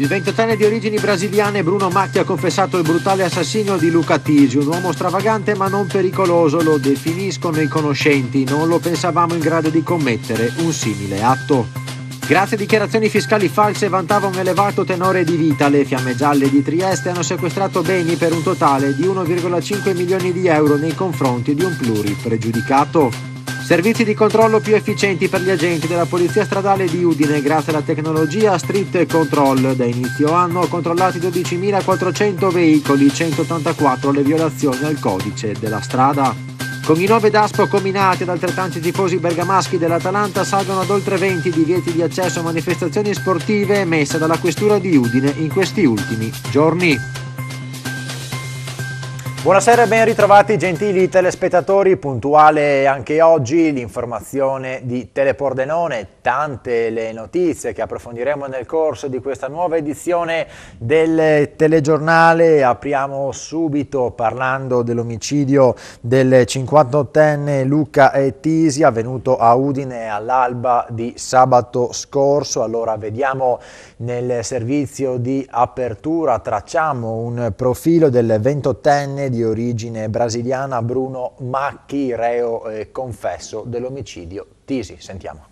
Il 28enne di origini brasiliane Bruno Macchi ha confessato il brutale assassino di Luca Tigi, un uomo stravagante ma non pericoloso, lo definiscono i conoscenti, non lo pensavamo in grado di commettere un simile atto. Grazie a dichiarazioni fiscali false vantava un elevato tenore di vita. Le fiamme gialle di Trieste hanno sequestrato beni per un totale di 1,5 milioni di euro nei confronti di un pluripregiudicato. Servizi di controllo più efficienti per gli agenti della Polizia Stradale di Udine grazie alla tecnologia Street Control. Da inizio anno controllati 12.400 veicoli, 184 le violazioni al codice della strada. Con i 9 DASPO combinati ad altrettanti tifosi bergamaschi dell'Atalanta salgono ad oltre 20 divieti di accesso a manifestazioni sportive emesse dalla Questura di Udine in questi ultimi giorni. Buonasera e ben ritrovati gentili telespettatori, puntuale anche oggi l'informazione di Telepordenone, tante le notizie che approfondiremo nel corso di questa nuova edizione del telegiornale. Apriamo subito parlando dell'omicidio del 58enne Luca Etisi avvenuto a Udine all'alba di sabato scorso. Allora vediamo nel servizio di apertura, tracciamo un profilo del 28enne di origine brasiliana Bruno Macchi, reo eh, confesso dell'omicidio Tisi. Sentiamo.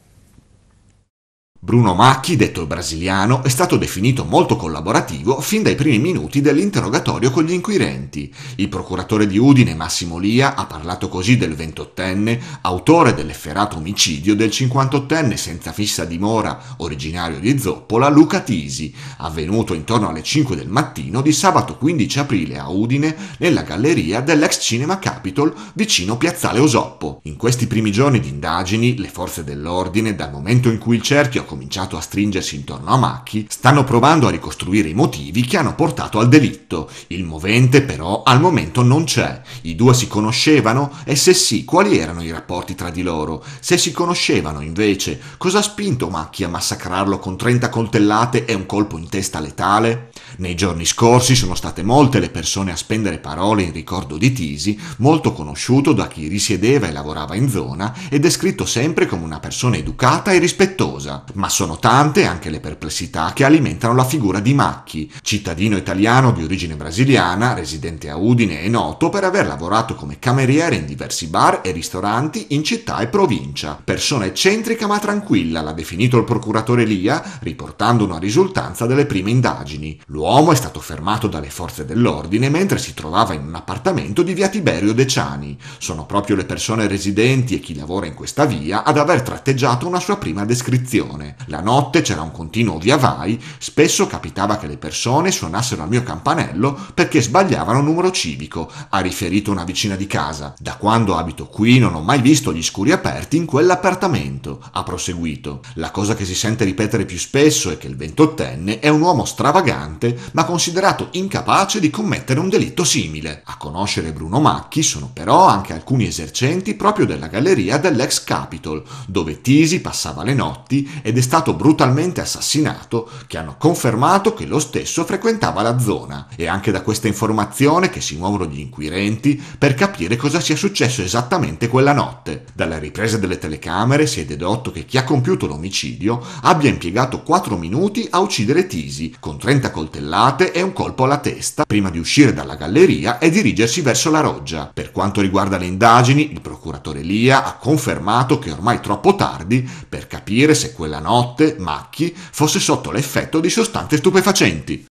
Bruno Macchi, detto brasiliano, è stato definito molto collaborativo fin dai primi minuti dell'interrogatorio con gli inquirenti. Il procuratore di Udine Massimo Lia ha parlato così del ventottenne, autore dell'efferato omicidio del cinquantottenne senza fissa dimora, originario di Zoppola, Luca Tisi, avvenuto intorno alle 5 del mattino di sabato 15 aprile a Udine nella galleria dell'ex Cinema Capitol vicino Piazzale Osoppo. In questi primi giorni di indagini, le forze dell'ordine, dal momento in cui il cerchio cominciato a stringersi intorno a Macchi, stanno provando a ricostruire i motivi che hanno portato al delitto. Il movente però al momento non c'è. I due si conoscevano e se sì, quali erano i rapporti tra di loro? Se si conoscevano invece, cosa ha spinto Macchi a massacrarlo con 30 coltellate e un colpo in testa letale? Nei giorni scorsi sono state molte le persone a spendere parole in ricordo di Tisi, molto conosciuto da chi risiedeva e lavorava in zona e descritto sempre come una persona educata e rispettosa ma sono tante anche le perplessità che alimentano la figura di Macchi, cittadino italiano di origine brasiliana, residente a Udine e noto per aver lavorato come cameriere in diversi bar e ristoranti in città e provincia. Persona eccentrica ma tranquilla, l'ha definito il procuratore Lia, riportando una risultanza delle prime indagini. L'uomo è stato fermato dalle forze dell'ordine mentre si trovava in un appartamento di via Tiberio Deciani. Sono proprio le persone residenti e chi lavora in questa via ad aver tratteggiato una sua prima descrizione. La notte c'era un continuo via vai, spesso capitava che le persone suonassero al mio campanello perché sbagliavano numero civico, ha riferito una vicina di casa. Da quando abito qui non ho mai visto gli scuri aperti in quell'appartamento, ha proseguito. La cosa che si sente ripetere più spesso è che il ventottenne è un uomo stravagante ma considerato incapace di commettere un delitto simile. A conoscere Bruno Macchi sono però anche alcuni esercenti proprio della galleria dell'ex Capitol, dove Tisi passava le notti ed è stato brutalmente assassinato, che hanno confermato che lo stesso frequentava la zona. È anche da questa informazione che si muovono gli inquirenti per capire cosa sia successo esattamente quella notte. Dalla ripresa delle telecamere si è dedotto che chi ha compiuto l'omicidio abbia impiegato 4 minuti a uccidere Tisi, con 30 coltellate e un colpo alla testa, prima di uscire dalla galleria e dirigersi verso la roggia. Per quanto riguarda le indagini, il procuratore Lia ha confermato che è ormai troppo tardi per capire se quella notte notte Macchi fosse sotto l'effetto di sostanze stupefacenti.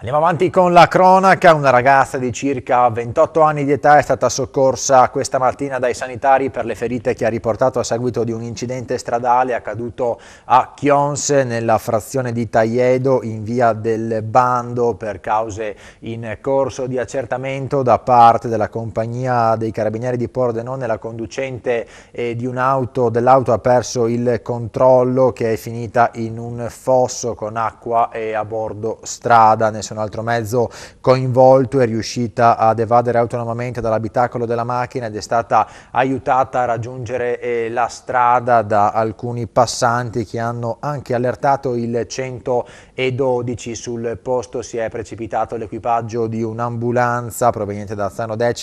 Andiamo avanti con la cronaca, una ragazza di circa 28 anni di età è stata soccorsa questa mattina dai sanitari per le ferite che ha riportato a seguito di un incidente stradale accaduto a Chionse nella frazione di Taiedo in via del Bando per cause in corso di accertamento da parte della compagnia dei carabinieri di Pordenone la conducente eh, dell'auto ha perso il controllo che è finita in un fosso con acqua e eh, a bordo strada. Nessun attraverso un altro mezzo coinvolto, è riuscita ad evadere autonomamente dall'abitacolo della macchina ed è stata aiutata a raggiungere eh, la strada da alcuni passanti che hanno anche allertato il 112. Sul posto si è precipitato l'equipaggio di un'ambulanza proveniente da Zano X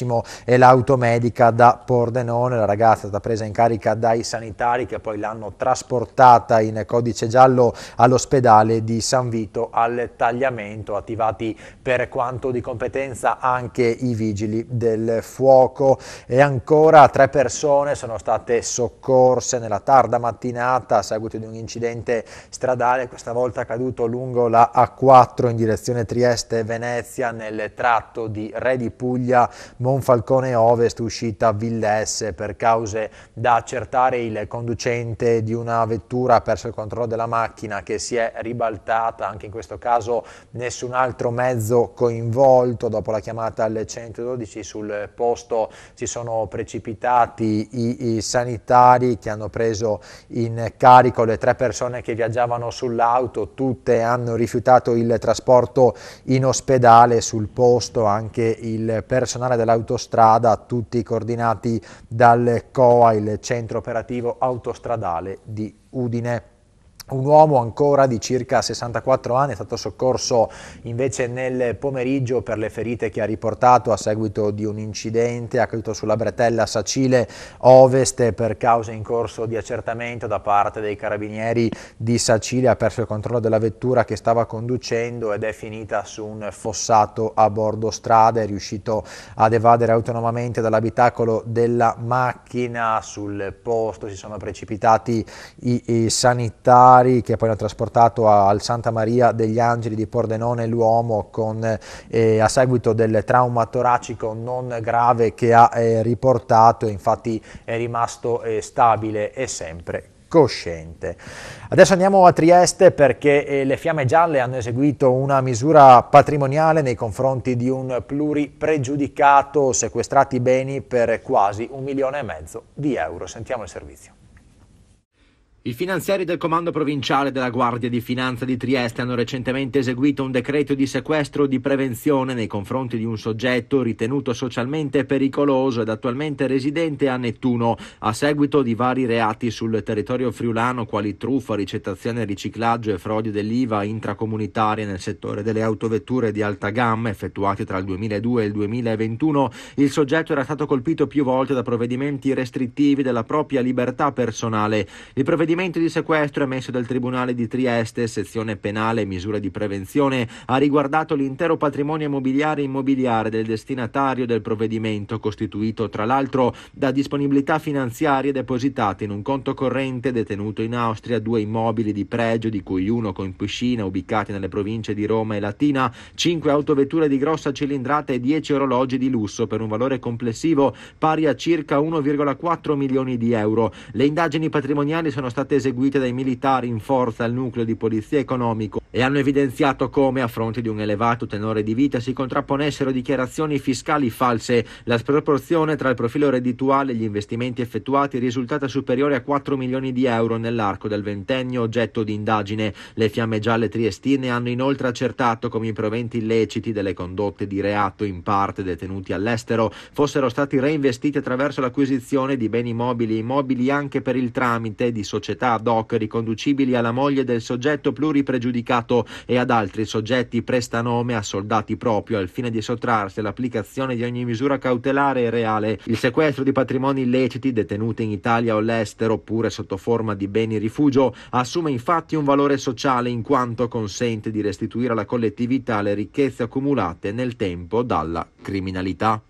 e l'automedica da Pordenone. La ragazza è stata presa in carica dai sanitari che poi l'hanno trasportata in codice giallo all'ospedale di San Vito al tagliamento attivato attivati per quanto di competenza anche i vigili del fuoco e ancora tre persone sono state soccorse nella tarda mattinata a seguito di un incidente stradale, questa volta accaduto lungo la A4 in direzione Trieste-Venezia nel tratto di Re di Puglia, Monfalcone Ovest, uscita Villesse per cause da accertare il conducente di una vettura ha perso il controllo della macchina che si è ribaltata, anche in questo caso nessun altro altro mezzo coinvolto dopo la chiamata al 112 sul posto si sono precipitati i, i sanitari che hanno preso in carico le tre persone che viaggiavano sull'auto, tutte hanno rifiutato il trasporto in ospedale sul posto, anche il personale dell'autostrada, tutti coordinati dal COA, il centro operativo autostradale di Udine. Un uomo ancora di circa 64 anni è stato soccorso invece nel pomeriggio per le ferite che ha riportato a seguito di un incidente accaduto sulla bretella Sacile Ovest per cause in corso di accertamento da parte dei carabinieri di Sacile. Ha perso il controllo della vettura che stava conducendo ed è finita su un fossato a bordo strada. È riuscito ad evadere autonomamente dall'abitacolo della macchina. Sul posto si sono precipitati i, i sanitari Bari che poi hanno trasportato al Santa Maria degli Angeli di Pordenone l'uomo con, eh, a seguito del trauma toracico non grave che ha eh, riportato, infatti è rimasto eh, stabile e sempre cosciente. Adesso andiamo a Trieste perché eh, le Fiamme Gialle hanno eseguito una misura patrimoniale nei confronti di un pluripregiudicato sequestrati beni per quasi un milione e mezzo di euro. Sentiamo il servizio. I finanzieri del Comando Provinciale della Guardia di Finanza di Trieste hanno recentemente eseguito un decreto di sequestro di prevenzione nei confronti di un soggetto ritenuto socialmente pericoloso ed attualmente residente a Nettuno a seguito di vari reati sul territorio friulano quali truffa, ricettazione, riciclaggio e frodi dell'IVA intracomunitaria nel settore delle autovetture di alta gamma effettuati tra il 2002 e il 2021. Il soggetto era stato colpito più volte da provvedimenti restrittivi della propria libertà personale. Il provvedimento di sequestro emesso dal Tribunale di Trieste, sezione penale e misure di prevenzione, ha riguardato l'intero patrimonio immobiliare e immobiliare del destinatario del provvedimento, costituito tra l'altro da disponibilità finanziarie depositate in un conto corrente detenuto in Austria due immobili di pregio, di cui uno con piscina ubicati nelle province di Roma e Latina, cinque autovetture di grossa cilindrata e dieci orologi di lusso per un valore complessivo pari a circa 1,4 milioni di euro. Le indagini patrimoniali sono state state eseguite dai militari in forza al nucleo di polizia economico e hanno evidenziato come, a fronte di un elevato tenore di vita, si contrapponessero dichiarazioni fiscali false. La sproporzione tra il profilo reddituale e gli investimenti effettuati è risultata superiore a 4 milioni di euro nell'arco del ventennio oggetto di indagine. Le fiamme gialle triestine hanno inoltre accertato come i proventi illeciti delle condotte di reato in parte detenuti all'estero fossero stati reinvestiti attraverso l'acquisizione di beni mobili e immobili anche per il tramite di società società ad hoc riconducibili alla moglie del soggetto pluripregiudicato e ad altri soggetti prestanome a soldati proprio al fine di sottrarsi all'applicazione di ogni misura cautelare e reale. Il sequestro di patrimoni illeciti detenuti in Italia o all'estero oppure sotto forma di beni rifugio assume infatti un valore sociale in quanto consente di restituire alla collettività le ricchezze accumulate nel tempo dalla criminalità.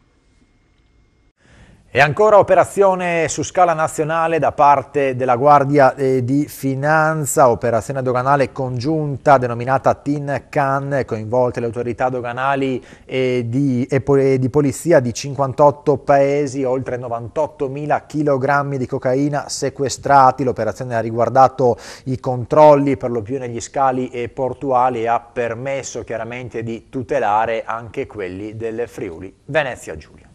E ancora operazione su scala nazionale da parte della Guardia eh, di Finanza, operazione doganale congiunta denominata TIN CAN, coinvolte le autorità doganali e di, e di polizia di 58 paesi, oltre 98.000 kg di cocaina sequestrati. L'operazione ha riguardato i controlli per lo più negli scali e portuali e ha permesso chiaramente di tutelare anche quelli del Friuli Venezia Giulia.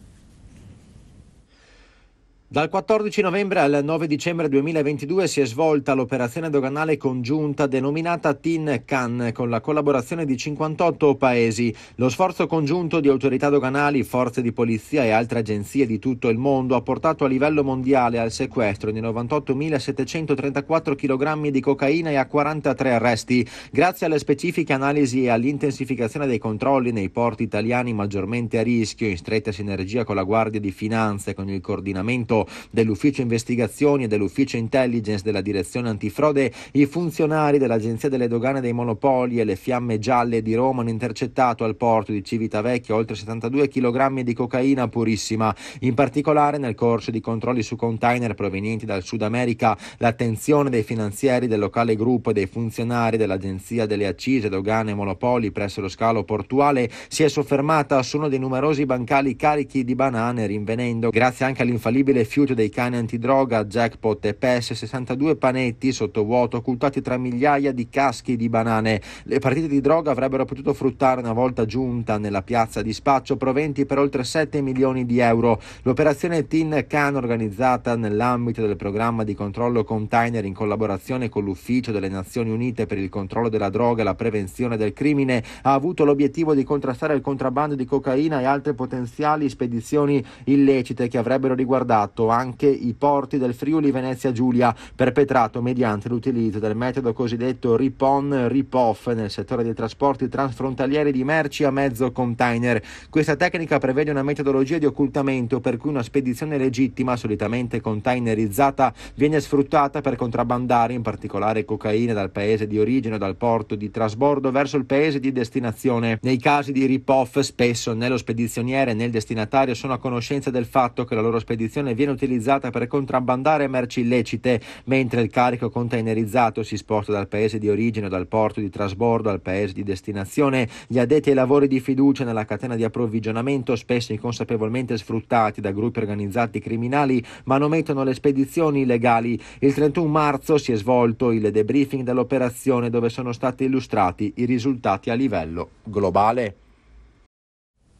Dal 14 novembre al 9 dicembre 2022 si è svolta l'operazione doganale congiunta denominata TIN CAN con la collaborazione di 58 paesi. Lo sforzo congiunto di autorità doganali, forze di polizia e altre agenzie di tutto il mondo ha portato a livello mondiale al sequestro di 98.734 kg di cocaina e a 43 arresti. Grazie alle specifiche analisi e all'intensificazione dei controlli nei porti italiani maggiormente a rischio in stretta sinergia con la Guardia di Finanza e con il coordinamento dell'ufficio investigazioni e dell'ufficio intelligence della direzione antifrode, i funzionari dell'agenzia delle dogane dei monopoli e le fiamme gialle di Roma hanno intercettato al porto di Civitavecchia oltre 72 kg di cocaina purissima. In particolare nel corso di controlli su container provenienti dal Sud America, l'attenzione dei finanzieri del locale gruppo e dei funzionari dell'agenzia delle accise, dogane e monopoli presso lo scalo portuale si è soffermata su uno dei numerosi bancali carichi di banane rinvenendo, grazie anche all'infallibile rifiuti dei cani antidroga, jackpot e PES, 62 panetti sottovuoto occultati tra migliaia di caschi di banane. Le partite di droga avrebbero potuto fruttare una volta giunta nella piazza di spaccio proventi per oltre 7 milioni di euro. L'operazione Tin Can organizzata nell'ambito del programma di controllo container in collaborazione con l'Ufficio delle Nazioni Unite per il controllo della droga e la prevenzione del crimine ha avuto l'obiettivo di contrastare il contrabbando di cocaina e altre potenziali spedizioni illecite che avrebbero riguardato sotto anche i porti del Friuli Venezia Giulia, perpetrato mediante l'utilizzo del metodo cosiddetto rip-on-rip-off nel settore dei trasporti transfrontalieri di merci a mezzo container. Questa tecnica prevede una metodologia di occultamento per cui una spedizione legittima, solitamente containerizzata, viene sfruttata per contrabbandare in particolare cocaina dal paese di origine o dal porto di trasbordo verso il paese di destinazione. Nei casi di rip-off spesso né lo spedizioniere né il destinatario sono a conoscenza del fatto che la loro spedizione viene viene utilizzata per contrabbandare merci illecite, mentre il carico containerizzato si sposta dal paese di origine o dal porto di trasbordo al paese di destinazione. Gli addetti ai lavori di fiducia nella catena di approvvigionamento, spesso inconsapevolmente sfruttati da gruppi organizzati criminali, manomettono le spedizioni illegali. Il 31 marzo si è svolto il debriefing dell'operazione dove sono stati illustrati i risultati a livello globale.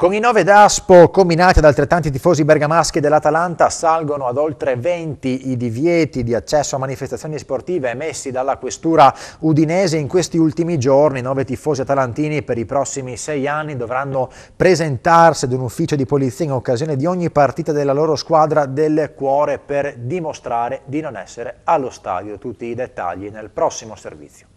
Con i nove d'Aspo combinati ad altrettanti tifosi bergamaschi dell'Atalanta salgono ad oltre 20 i divieti di accesso a manifestazioni sportive emessi dalla questura udinese in questi ultimi giorni. I nove tifosi atalantini per i prossimi sei anni dovranno presentarsi ad un ufficio di polizia in occasione di ogni partita della loro squadra del cuore per dimostrare di non essere allo stadio. Tutti i dettagli nel prossimo servizio.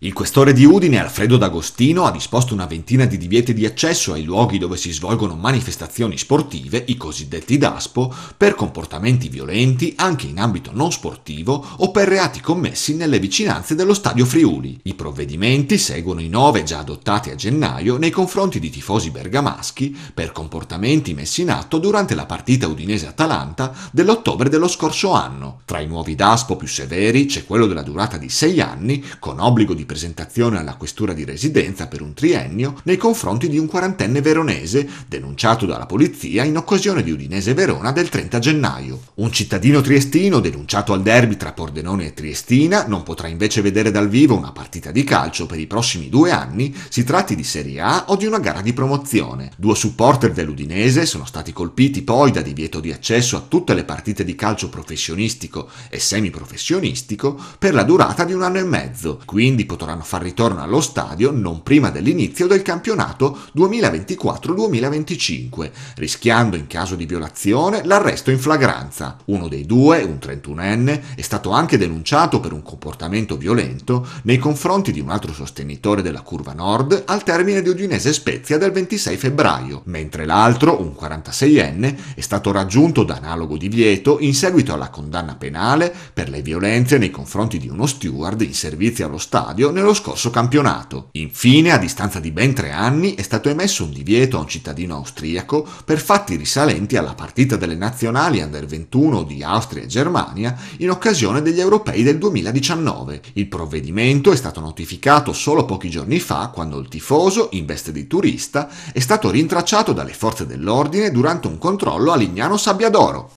Il questore di Udine, Alfredo D'Agostino, ha disposto una ventina di divieti di accesso ai luoghi dove si svolgono manifestazioni sportive, i cosiddetti DASPO, per comportamenti violenti anche in ambito non sportivo o per reati commessi nelle vicinanze dello Stadio Friuli. I provvedimenti seguono i nove già adottati a gennaio nei confronti di tifosi bergamaschi per comportamenti messi in atto durante la partita udinese-Atalanta dell'ottobre dello scorso anno. Tra i nuovi DASPO più severi c'è quello della durata di sei anni, con obbligo di presentazione alla questura di residenza per un triennio nei confronti di un quarantenne veronese, denunciato dalla polizia in occasione di Udinese Verona del 30 gennaio. Un cittadino triestino denunciato al derby tra Pordenone e Triestina non potrà invece vedere dal vivo una partita di calcio per i prossimi due anni, si tratti di Serie A o di una gara di promozione. Due supporter dell'Udinese sono stati colpiti poi da divieto di accesso a tutte le partite di calcio professionistico e semiprofessionistico per la durata di un anno e mezzo, quindi potranno potranno far ritorno allo stadio non prima dell'inizio del campionato 2024-2025, rischiando in caso di violazione l'arresto in flagranza. Uno dei due, un 31enne, è stato anche denunciato per un comportamento violento nei confronti di un altro sostenitore della curva nord al termine di Udinese Spezia del 26 febbraio, mentre l'altro, un 46enne, è stato raggiunto da analogo divieto in seguito alla condanna penale per le violenze nei confronti di uno steward in servizio allo stadio inizio nello scorso campionato. Infine, a distanza di ben tre anni, è stato emesso un divieto a un cittadino austriaco per fatti risalenti alla partita delle nazionali under 21 di Austria e Germania in occasione degli europei del 2019. Il provvedimento è stato notificato solo pochi giorni fa quando il tifoso, in veste di turista, è stato rintracciato dalle forze dell'ordine durante un controllo a Lignano Sabbiadoro.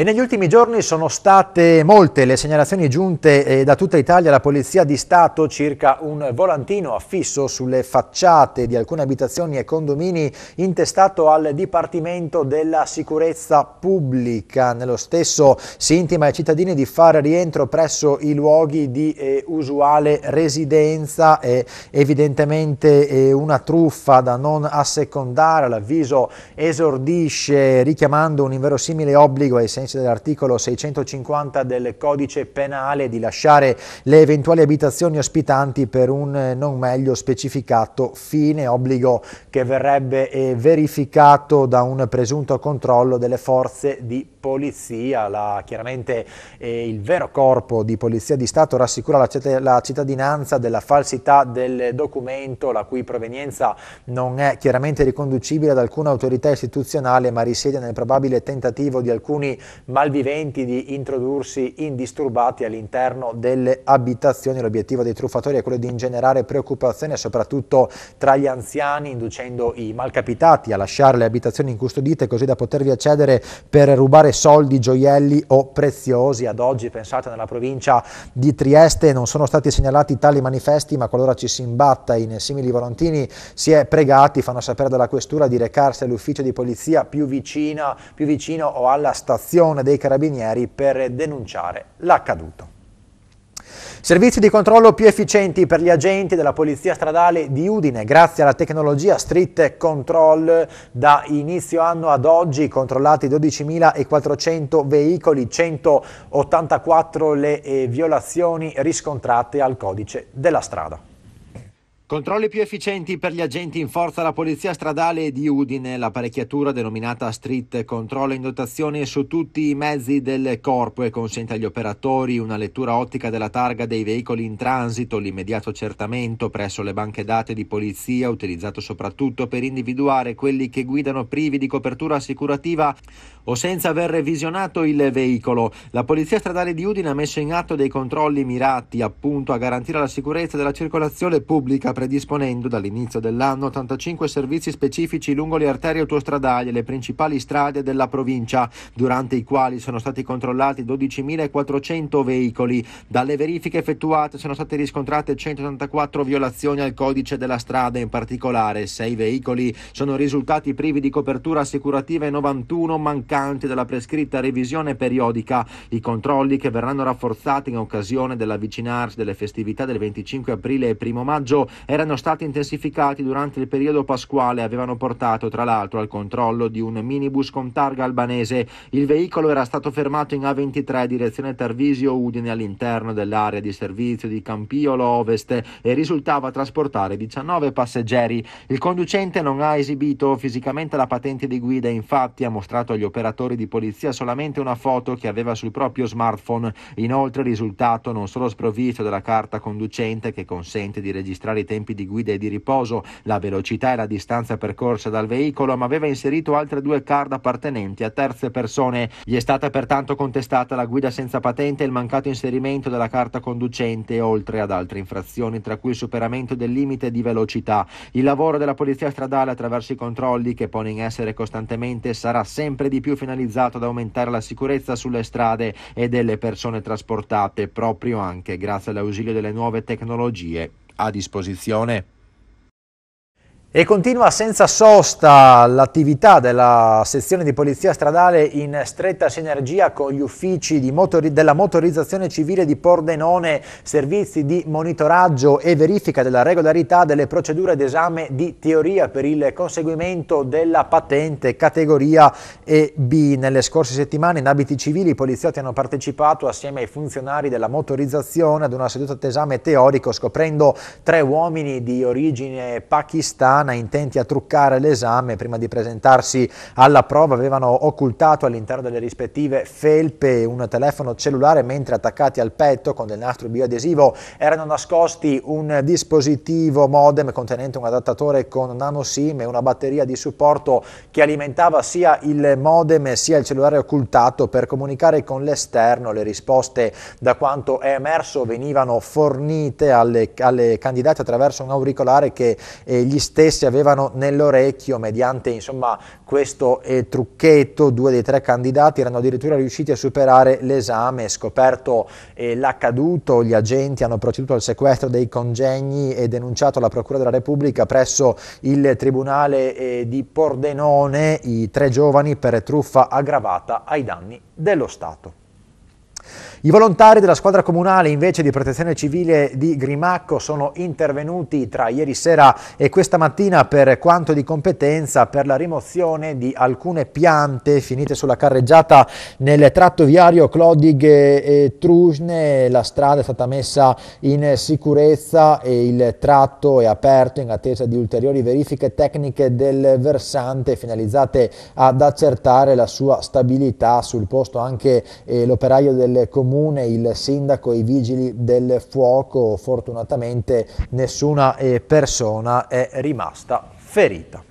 E negli ultimi giorni sono state molte le segnalazioni giunte eh, da tutta Italia alla Polizia di Stato circa un volantino affisso sulle facciate di alcune abitazioni e condomini intestato al Dipartimento della Sicurezza Pubblica. Nello stesso si intima ai cittadini di fare rientro presso i luoghi di eh, usuale residenza. È evidentemente eh, una truffa da non assecondare. L'avviso esordisce richiamando un inverosimile obbligo ai sensi sensi dell'articolo 650 del codice penale di lasciare le eventuali abitazioni ospitanti per un eh, non meglio specificato fine, obbligo che verrebbe eh, verificato da un presunto controllo delle forze di polizia. La, chiaramente eh, il vero corpo di polizia di Stato rassicura la, la cittadinanza della falsità del documento, la cui provenienza non è chiaramente riconducibile ad alcuna autorità istituzionale, ma risiede nel probabile tentativo di alcuni malviventi di introdursi indisturbati all'interno delle abitazioni. L'obiettivo dei truffatori è quello di ingenerare preoccupazione soprattutto tra gli anziani, inducendo i malcapitati a lasciare le abitazioni incustodite così da potervi accedere per rubare soldi, gioielli o preziosi. Ad oggi, pensate, nella provincia di Trieste non sono stati segnalati tali manifesti, ma qualora ci si imbatta in simili volantini si è pregati, fanno sapere dalla questura, di recarsi all'ufficio di polizia più, vicina, più vicino o alla stazione Leone dei Carabinieri per denunciare l'accaduto. Servizi di controllo più efficienti per gli agenti della Polizia Stradale di Udine grazie alla tecnologia Street Control. Da inizio anno ad oggi controllati 12.400 veicoli, 184 le eh, violazioni riscontrate al codice della strada. Controlli più efficienti per gli agenti in forza alla Polizia Stradale di Udine. L'apparecchiatura denominata Street controlla in dotazione su tutti i mezzi del corpo e consente agli operatori una lettura ottica della targa dei veicoli in transito, l'immediato accertamento presso le banche date di polizia, utilizzato soprattutto per individuare quelli che guidano privi di copertura assicurativa o senza aver revisionato il veicolo. La Polizia Stradale di Udine ha messo in atto dei controlli mirati appunto a garantire la sicurezza della circolazione pubblica predisponendo dall'inizio dell'anno 85 servizi specifici lungo le arterie autostradali e le principali strade della provincia, durante i quali sono stati controllati 12.400 veicoli. Dalle verifiche effettuate sono state riscontrate 184 violazioni al codice della strada, in particolare 6 veicoli sono risultati privi di copertura assicurativa e 91 mancanti risultanti dalla prescritta revisione periodica, i controlli che verranno rafforzati in occasione dell'avvicinarsi delle festività del 25 aprile e 1 maggio erano stati intensificati durante il periodo pasquale e avevano portato tra l'altro al controllo di un minibus con targa albanese. Il veicolo era stato fermato in A23 direzione Tarvisio-Udine all'interno dell'area di servizio di Campiolo Ovest e risultava trasportare 19 passeggeri. Il conducente non ha esibito fisicamente la patente di guida, infatti ha mostrato agli operatori operatore di polizia solamente una foto che aveva sul proprio smartphone. Inoltre risultato non solo sprovvisto della carta conducente che consente di registrare i tempi di guida e di riposo, la velocità e la distanza percorsa dal veicolo, ma aveva inserito altre due card appartenenti a terze persone. Gli è stata pertanto contestata la guida senza patente e il mancato inserimento della carta conducente, oltre ad altre infrazioni, tra cui il superamento del limite di velocità. Il lavoro della polizia stradale attraverso i controlli che pone in essere costantemente sarà sempre di più più finalizzato ad aumentare la sicurezza sulle strade e delle persone trasportate, proprio anche grazie all'ausilio delle nuove tecnologie a disposizione. E continua senza sosta l'attività della sezione di polizia stradale in stretta sinergia con gli uffici motori della motorizzazione civile di Pordenone, servizi di monitoraggio e verifica della regolarità delle procedure d'esame di teoria per il conseguimento della patente categoria EB. Nelle scorse settimane in abiti civili i poliziotti hanno partecipato assieme ai funzionari della motorizzazione ad una seduta d'esame teorico scoprendo tre uomini di origine pakistana Fontana intenti a truccare l'esame prima di presentarsi alla prova avevano occultato all'interno delle rispettive felpe un telefono cellulare mentre attaccati al petto con del nastro bioadesivo erano nascosti un dispositivo modem contenente un adattatore con nano SIM e una batteria di supporto che alimentava sia il modem sia il cellulare occultato per comunicare con l'esterno le risposte da quanto è emerso venivano fornite alle, alle candidate attraverso un auricolare che eh, gli stessi stessi avevano nell'orecchio mediante insomma, questo eh, trucchetto, due dei tre candidati erano addirittura riusciti a superare l'esame, scoperto eh, l'accaduto, gli agenti hanno proceduto al sequestro dei congegni e denunciato alla Procura della Repubblica presso il Tribunale eh, di Pordenone i tre giovani per truffa aggravata ai danni dello Stato. I volontari della squadra comunale invece di protezione civile di Grimacco sono intervenuti tra ieri sera e questa mattina per quanto di competenza per la rimozione di alcune piante finite sulla carreggiata nel tratto viario Clodig e Trusne. La strada è stata messa in sicurezza e il tratto è aperto in attesa di ulteriori verifiche tecniche del versante finalizzate ad accertare la sua stabilità sul posto anche eh, l'operaio del comune comune, il sindaco e i vigili del fuoco. Fortunatamente nessuna eh, persona è rimasta ferita.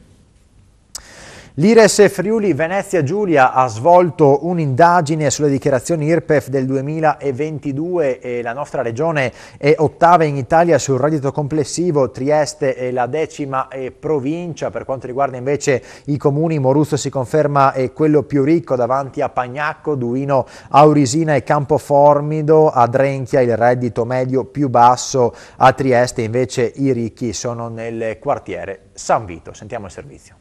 L'Ires Friuli Venezia Giulia ha svolto un'indagine sulle dichiarazioni IRPEF del 2022 e la nostra regione è ottava in Italia sul reddito complessivo, Trieste è la decima provincia, per quanto riguarda invece i comuni Moruzzo si conferma è quello più ricco davanti a Pagnacco, Duino, Aurisina e Campoformido, a Drenchia il reddito medio più basso, a Trieste invece i ricchi sono nel quartiere San Vito. Sentiamo il servizio.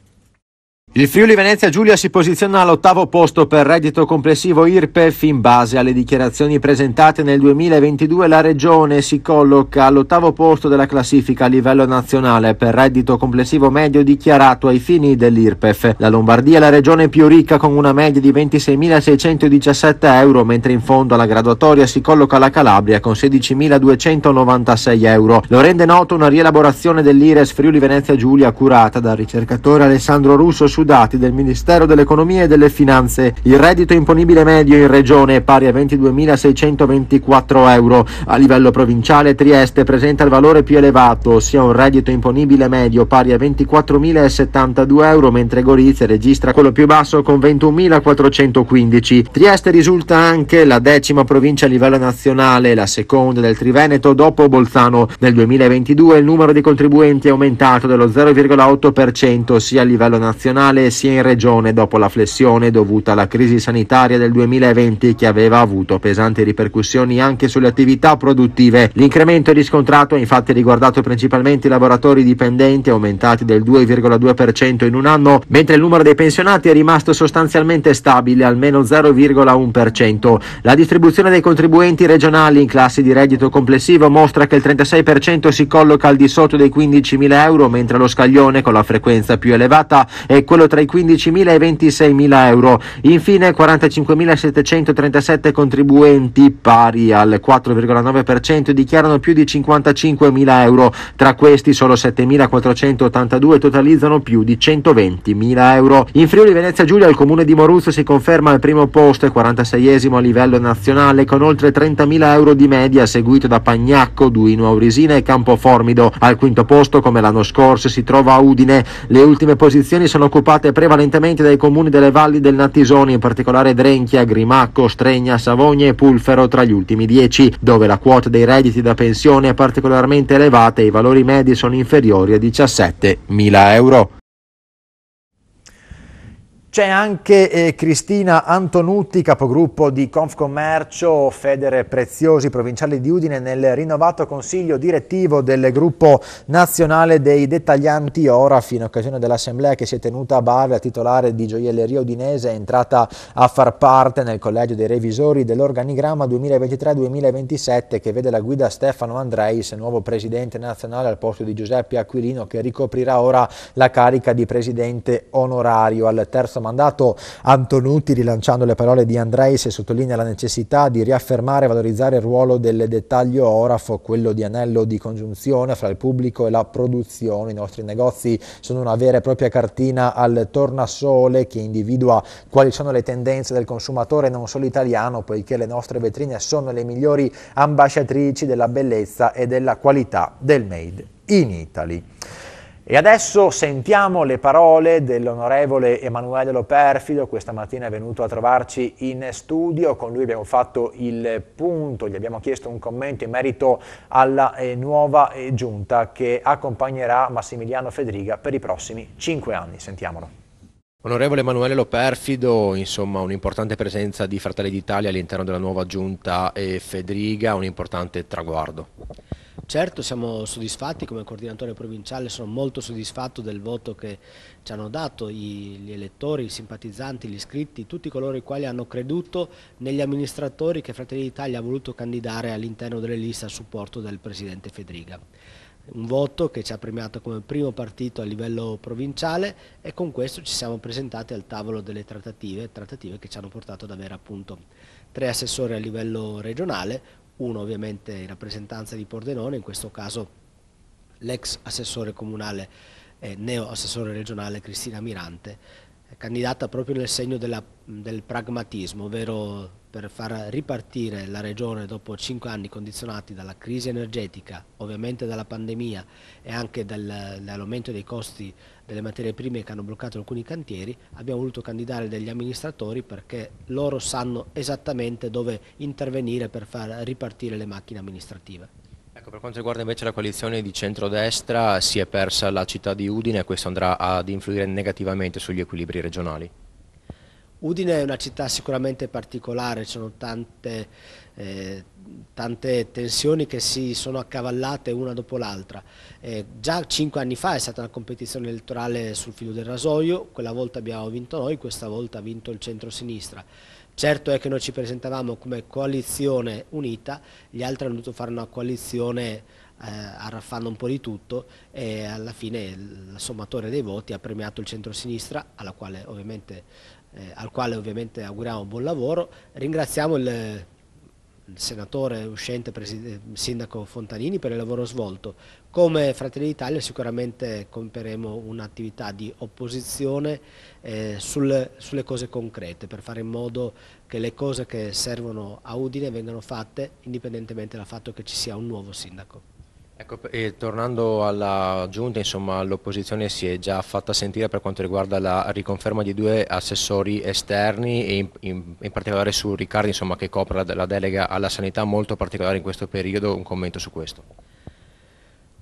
Il Friuli Venezia Giulia si posiziona all'ottavo posto per reddito complessivo IRPEF in base alle dichiarazioni presentate nel 2022 la regione si colloca all'ottavo posto della classifica a livello nazionale per reddito complessivo medio dichiarato ai fini dell'IRPEF. La Lombardia è la regione più ricca con una media di 26.617 euro mentre in fondo alla graduatoria si colloca la Calabria con 16.296 euro. Lo rende noto una rielaborazione dell'IRES Friuli Venezia Giulia curata dal ricercatore Alessandro Russo su dati del Ministero dell'Economia e delle Finanze, il reddito imponibile medio in regione è pari a 22.624 euro. A livello provinciale Trieste presenta il valore più elevato, ossia un reddito imponibile medio pari a 24.072 euro, mentre Gorizia registra quello più basso con 21.415. Trieste risulta anche la decima provincia a livello nazionale, la seconda del Triveneto dopo Bolzano. Nel 2022 il numero di contribuenti è aumentato dello 0,8%, sia a livello nazionale nazionale sia in regione dopo la flessione dovuta alla crisi sanitaria del 2020 che aveva avuto pesanti ripercussioni anche sulle attività produttive. L'incremento riscontrato ha infatti riguardato principalmente i lavoratori dipendenti aumentati del 2,2% in un anno, mentre il numero dei pensionati è rimasto sostanzialmente stabile, almeno 0,1%. La distribuzione dei contribuenti regionali in classi di reddito complessivo mostra che il 36% si colloca al di sotto dei 15.000 euro, mentre lo scaglione con la frequenza più elevata è quello quello tra i 15.000 e i 26.000 euro. Infine 45.737 contribuenti pari al 4,9% dichiarano più di 55.000 euro, tra questi solo 7.482 totalizzano più di 120.000 euro. In Friuli Venezia Giulia il comune di Moruzzo si conferma al primo posto e 46esimo a livello nazionale con oltre 30.000 euro di media, seguito da Pagnacco, Duino Aurisina e Campoformido. Al quinto posto, come l'anno scorso, si trova Udine. Le ultime posizioni sono occupate occupate prevalentemente dai comuni delle valli del Natisoni, in particolare Drenchia, Grimacco, Stregna, Savogna e Pulfero tra gli ultimi dieci, dove la quota dei redditi da pensione è particolarmente elevata e i valori medi sono inferiori a 17.000 euro. C'è anche eh, Cristina Antonutti, capogruppo di Confcommercio, Federe Preziosi Provinciale di Udine, nel rinnovato consiglio direttivo del gruppo nazionale dei dettaglianti Oraf in occasione dell'assemblea che si è tenuta a Bari, la titolare di gioielleria udinese è entrata a far parte nel collegio dei revisori dell'organigramma 2023-2027 che vede la guida Stefano Andreis, nuovo presidente nazionale al posto di Giuseppe Aquilino che ricoprirà ora la carica di presidente onorario al terzo mandato Antonuti rilanciando le parole di Andrei se sottolinea la necessità di riaffermare e valorizzare il ruolo del dettaglio orafo, quello di anello di congiunzione fra il pubblico e la produzione. I nostri negozi sono una vera e propria cartina al tornasole che individua quali sono le tendenze del consumatore non solo italiano, poiché le nostre vetrine sono le migliori ambasciatrici della bellezza e della qualità del made in Italy. E adesso sentiamo le parole dell'onorevole Emanuele Lo Perfido, questa mattina è venuto a trovarci in studio, con lui abbiamo fatto il punto, gli abbiamo chiesto un commento in merito alla eh, nuova eh, giunta che accompagnerà Massimiliano Federica per i prossimi cinque anni. Sentiamolo. Onorevole Emanuele Loperfido, insomma un'importante presenza di Fratelli d'Italia all'interno della nuova giunta e eh, Federica, un importante traguardo. Certo siamo soddisfatti come coordinatore provinciale, sono molto soddisfatto del voto che ci hanno dato gli elettori, i simpatizzanti, gli iscritti, tutti coloro i quali hanno creduto negli amministratori che Fratelli d'Italia ha voluto candidare all'interno delle liste a supporto del Presidente Federica un voto che ci ha premiato come primo partito a livello provinciale e con questo ci siamo presentati al tavolo delle trattative, trattative che ci hanno portato ad avere appunto tre assessori a livello regionale, uno ovviamente in rappresentanza di Pordenone, in questo caso l'ex assessore comunale e eh, neo assessore regionale Cristina Mirante, eh, candidata proprio nel segno della, del pragmatismo, ovvero per far ripartire la regione dopo cinque anni condizionati dalla crisi energetica, ovviamente dalla pandemia e anche dall'aumento dei costi delle materie prime che hanno bloccato alcuni cantieri, abbiamo voluto candidare degli amministratori perché loro sanno esattamente dove intervenire per far ripartire le macchine amministrative. Ecco, per quanto riguarda invece la coalizione di centrodestra si è persa la città di Udine e questo andrà ad influire negativamente sugli equilibri regionali. Udine è una città sicuramente particolare, ci sono tante eh, tante tensioni che si sono accavallate una dopo l'altra. Eh, già cinque anni fa è stata una competizione elettorale sul filo del rasoio, quella volta abbiamo vinto noi, questa volta ha vinto il centro-sinistra. Certo è che noi ci presentavamo come coalizione unita, gli altri hanno dovuto fare una coalizione eh, arraffando un po' di tutto e alla fine il sommatore dei voti ha premiato il centro-sinistra, eh, al quale ovviamente auguriamo buon lavoro. Ringraziamo il il senatore uscente, sindaco Fontanini, per il lavoro svolto. Come Fratelli d'Italia sicuramente compieremo un'attività di opposizione eh, sul, sulle cose concrete per fare in modo che le cose che servono a Udine vengano fatte indipendentemente dal fatto che ci sia un nuovo sindaco. Ecco, tornando alla giunta, insomma, l'opposizione si è già fatta sentire per quanto riguarda la riconferma di due assessori esterni e in, in, in particolare su Riccardi insomma, che copre la, la, delega alla sanità, molto particolare in questo periodo, un commento su questo.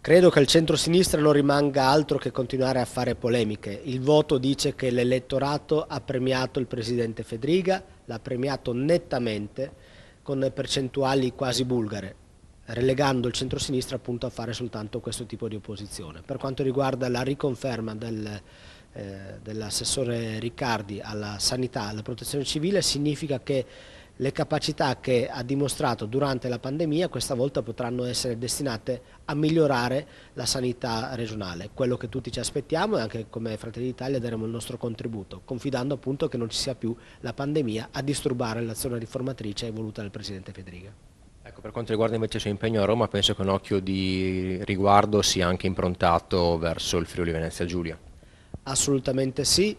Credo che al centro-sinistra non rimanga altro che continuare a fare polemiche. Il voto dice che l'elettorato ha premiato il presidente Fedriga, l'ha premiato nettamente con percentuali quasi bulgare relegando il centrosinistra appunto a fare soltanto questo tipo di opposizione. Per quanto riguarda la riconferma del, eh, dell'assessore Riccardi alla sanità e alla protezione civile significa che le capacità che ha dimostrato durante la pandemia questa volta potranno essere destinate a migliorare la sanità regionale. Quello che tutti ci aspettiamo e anche come Fratelli d'Italia daremo il nostro contributo, confidando appunto che non ci sia più la pandemia a disturbare l'azione riformatrice voluta dal Presidente Federica. Per quanto riguarda invece il suo impegno a Roma, penso che un occhio di riguardo sia anche improntato verso il Friuli Venezia Giulia. Assolutamente sì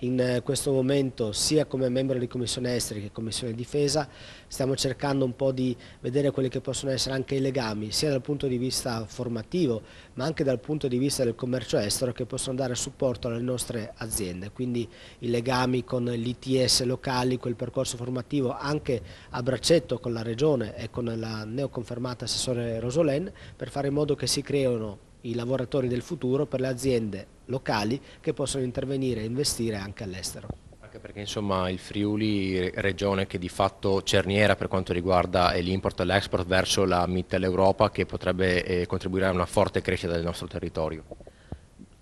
in eh, questo momento sia come membro di Commissione Esteri che Commissione Difesa stiamo cercando un po' di vedere quelli che possono essere anche i legami sia dal punto di vista formativo ma anche dal punto di vista del commercio estero che possono dare supporto alle nostre aziende, quindi i legami con gli ITS locali, quel percorso formativo anche a braccetto con la Regione e con la neoconfermata Assessore Rosolen per fare in modo che si creino i lavoratori del futuro per le aziende locali che possono intervenire e investire anche all'estero. Anche perché insomma il Friuli, regione che di fatto cerniera per quanto riguarda eh, l'import e l'export verso la Mitteleuropa che potrebbe eh, contribuire a una forte crescita del nostro territorio.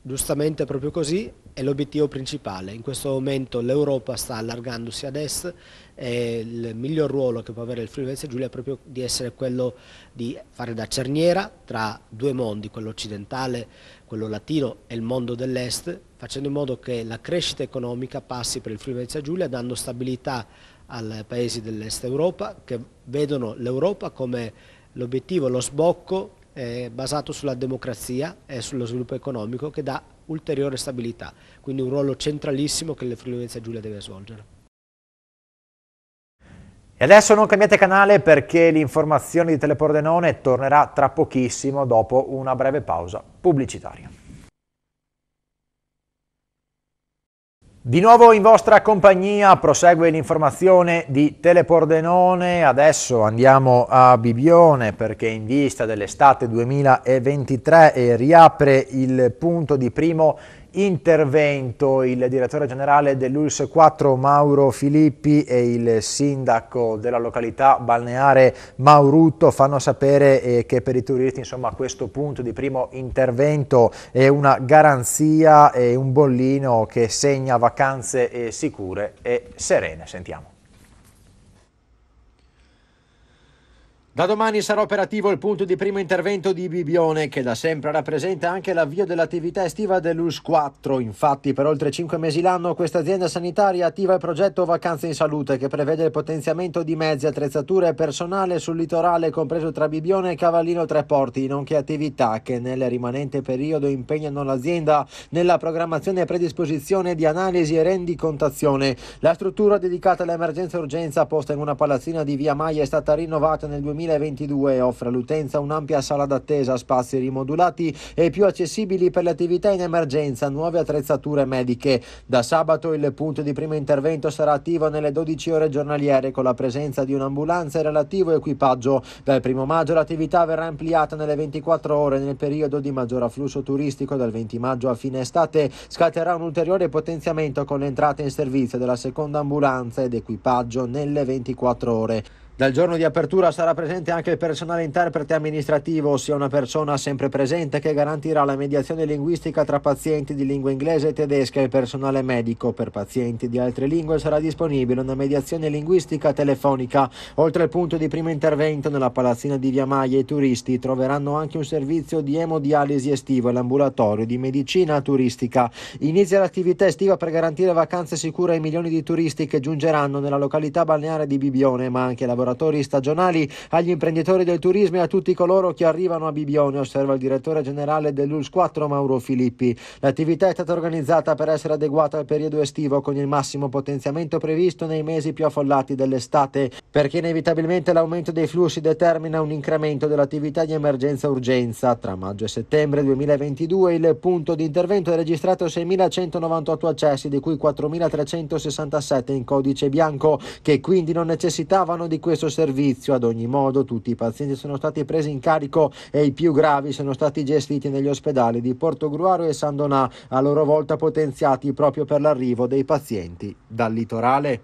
Giustamente proprio così è l'obiettivo principale. In questo momento l'Europa sta allargandosi ad est e il miglior ruolo che può avere il Friuli Venezia Giulia è proprio di essere quello di fare da cerniera tra due mondi, quello occidentale, quello latino e il mondo dell'est, facendo in modo che la crescita economica passi per il Friuli Venezia Giulia dando stabilità ai paesi dell'est Europa che vedono l'Europa come l'obiettivo, lo sbocco eh, basato sulla democrazia e sullo sviluppo economico che dà ulteriore stabilità, quindi un ruolo centralissimo che il Friuli Giulia deve svolgere. E adesso non cambiate canale perché l'informazione di Telepordenone tornerà tra pochissimo dopo una breve pausa pubblicitaria. Di nuovo in vostra compagnia prosegue l'informazione di Telepordenone, adesso andiamo a Bibione perché in vista dell'estate 2023 riapre il punto di primo intervento il direttore generale dell'ULS 4 Mauro Filippi e il sindaco della località balneare Maurutto fanno sapere eh, che per i turisti insomma, questo punto di primo intervento è una garanzia e un bollino che segna vacanze eh, sicure e serene. Sentiamo. Da domani sarà operativo il punto di primo intervento di Bibione che da sempre rappresenta anche l'avvio dell'attività estiva dell'US 4. Infatti per oltre 5 mesi l'anno questa azienda sanitaria attiva il progetto Vacanze in Salute che prevede il potenziamento di mezzi, attrezzature e personale sul litorale compreso tra Bibione e Cavallino Tre Porti, nonché attività che nel rimanente periodo impegnano l'azienda nella programmazione e predisposizione di analisi e rendicontazione. La struttura dedicata all'emergenza e urgenza posta in una palazzina di Via Maia è stata rinnovata nel 2000 2022 offre all'utenza un'ampia sala d'attesa, spazi rimodulati e più accessibili per le attività in emergenza, nuove attrezzature mediche. Da sabato il punto di primo intervento sarà attivo nelle 12 ore giornaliere con la presenza di un'ambulanza e relativo equipaggio. Dal 1 maggio l'attività verrà ampliata nelle 24 ore nel periodo di maggior afflusso turistico dal 20 maggio a fine estate. Scatterà un ulteriore potenziamento con l'entrata in servizio della seconda ambulanza ed equipaggio nelle 24 ore. Dal giorno di apertura sarà presente anche il personale interprete amministrativo, ossia una persona sempre presente che garantirà la mediazione linguistica tra pazienti di lingua inglese e tedesca e il personale medico. Per pazienti di altre lingue sarà disponibile una mediazione linguistica telefonica. Oltre al punto di primo intervento nella palazzina di Via Maia, i turisti troveranno anche un servizio di emodialisi estivo e l'ambulatorio di medicina turistica. Inizia l'attività estiva per garantire vacanze sicure ai milioni di turisti che giungeranno nella località balneare di Bibione, ma anche lavoratori lavoratori stagionali, agli imprenditori del turismo e a tutti coloro che arrivano a Bibione, osserva il direttore generale dell'ULS 4 Mauro Filippi. L'attività è stata organizzata per essere adeguata al periodo estivo con il massimo potenziamento previsto nei mesi più affollati dell'estate, perché inevitabilmente l'aumento dei flussi determina un incremento dell'attività di emergenza-urgenza. Tra maggio e settembre 2022 il punto di intervento ha registrato 6.198 accessi, di cui 4.367 in codice bianco, che quindi non necessitavano di questo questo servizio. Ad ogni modo tutti i pazienti sono stati presi in carico e i più gravi sono stati gestiti negli ospedali di Portogruaro e San Donà, a loro volta potenziati proprio per l'arrivo dei pazienti dal litorale.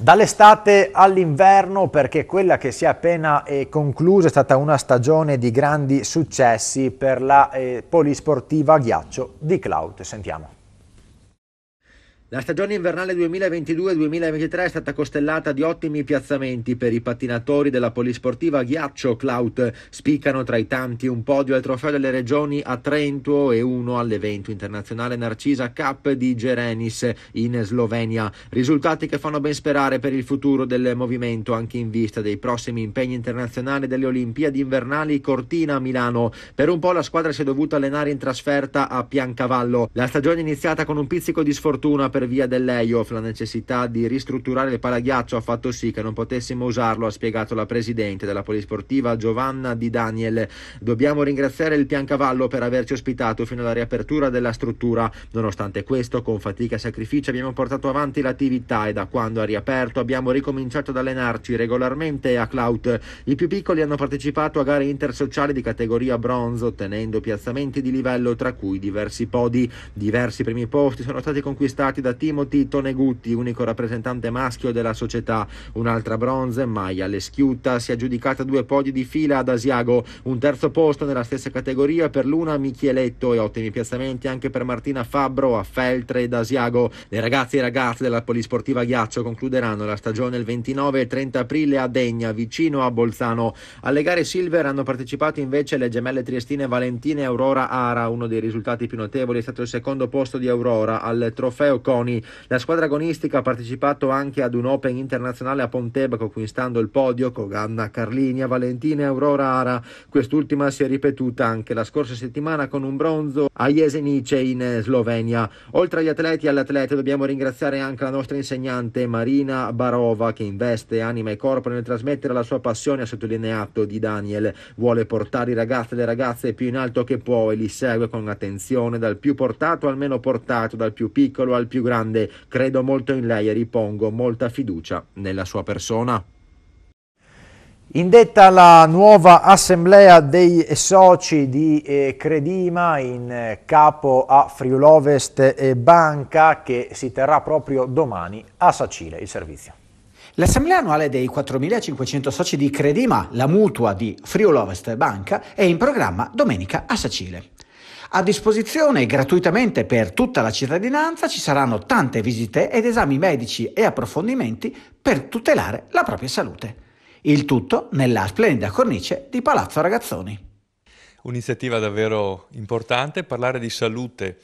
Dall'estate all'inverno perché quella che si è appena eh, conclusa è stata una stagione di grandi successi per la eh, polisportiva ghiaccio di Cloud. Sentiamo. La stagione invernale 2022-2023 è stata costellata di ottimi piazzamenti per i pattinatori della polisportiva Ghiaccio Clout. Spiccano tra i tanti un podio al Trofeo delle Regioni a Trento e uno all'evento internazionale Narcisa Cup di Gerenis in Slovenia. Risultati che fanno ben sperare per il futuro del movimento anche in vista dei prossimi impegni internazionali delle Olimpiadi invernali Cortina a Milano. Per un po' la squadra si è dovuta allenare in trasferta a Piancavallo. La stagione è iniziata con un pizzico di sfortuna per per via del la necessità di ristrutturare il palaghiaccio ha fatto sì che non potessimo usarlo, ha spiegato la presidente della polisportiva Giovanna Di Daniel. Dobbiamo ringraziare il Piancavallo per averci ospitato fino alla riapertura della struttura. Nonostante questo, con fatica e sacrificio abbiamo portato avanti l'attività e da quando ha riaperto abbiamo ricominciato ad allenarci regolarmente a Clout. I più piccoli hanno partecipato a gare intersociali di categoria bronzo, ottenendo piazzamenti di livello tra cui diversi podi. Diversi primi posti sono stati conquistati da da Timothy Tonegutti, unico rappresentante maschio della società. Un'altra bronze, Maia Leschiuta, si è aggiudicata due podi di fila ad Asiago, un terzo posto nella stessa categoria per l'una Micheletto e ottimi piazzamenti anche per Martina Fabbro a Feltre ed Asiago. Le ragazze e ragazze della Polisportiva Ghiaccio concluderanno la stagione il 29 e 30 aprile a Degna, vicino a Bolzano. Alle gare Silver hanno partecipato invece le gemelle triestine Valentina e Aurora Ara, uno dei risultati più notevoli è stato il secondo posto di Aurora al trofeo Com posizioni. La squadra agonistica ha partecipato anche ad un Open internazionale a Pontebba conquistando il podio con Ganna Carlinia, Valentina e Aurora Ara. Quest'ultima si è ripetuta anche la scorsa settimana con un bronzo a Jesenice in Slovenia. Oltre agli atleti e all'atleta dobbiamo ringraziare anche la nostra insegnante Marina Barova che investe anima e corpo nel trasmettere la sua passione, ha sottolineato di Daniel. Vuole portare i ragazzi e le ragazze più in alto che può e li segue con attenzione dal più portato al meno portato, dal più piccolo al più grande grande, credo molto in lei e ripongo molta fiducia nella sua persona. Indetta la nuova assemblea dei soci di eh, Credima in eh, capo a Friulovest Banca che si terrà proprio domani a Sacile il servizio. L'assemblea annuale dei 4.500 soci di Credima, la mutua di Friulovest Banca, è in programma domenica a Sacile. A disposizione gratuitamente per tutta la cittadinanza ci saranno tante visite ed esami medici e approfondimenti per tutelare la propria salute. Il tutto nella splendida cornice di Palazzo Ragazzoni. Un'iniziativa davvero importante, parlare di salute